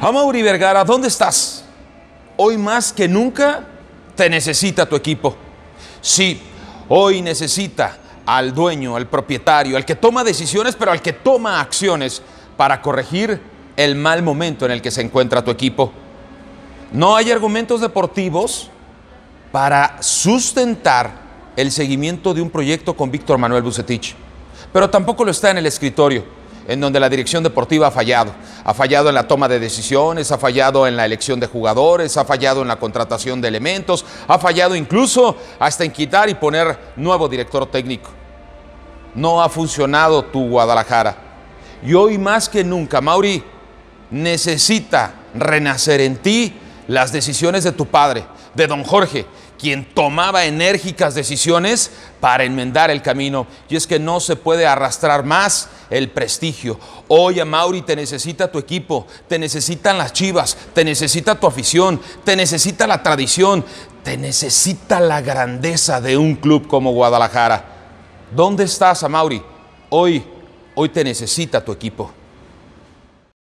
Mauri Vergara, ¿dónde estás? Hoy más que nunca te necesita tu equipo. Sí, hoy necesita al dueño, al propietario, al que toma decisiones, pero al que toma acciones para corregir el mal momento en el que se encuentra tu equipo. No hay argumentos deportivos para sustentar el seguimiento de un proyecto con Víctor Manuel Bucetich, pero tampoco lo está en el escritorio en donde la dirección deportiva ha fallado. Ha fallado en la toma de decisiones, ha fallado en la elección de jugadores, ha fallado en la contratación de elementos, ha fallado incluso hasta en quitar y poner nuevo director técnico. No ha funcionado tu Guadalajara. Y hoy más que nunca, Mauri, necesita renacer en ti las decisiones de tu padre, de don Jorge, quien tomaba enérgicas decisiones para enmendar el camino. Y es que no se puede arrastrar más el prestigio. Hoy a Mauri te necesita tu equipo, te necesitan las chivas, te necesita tu afición, te necesita la tradición, te necesita la grandeza de un club como Guadalajara. ¿Dónde estás, Mauri? Hoy, hoy te necesita tu equipo.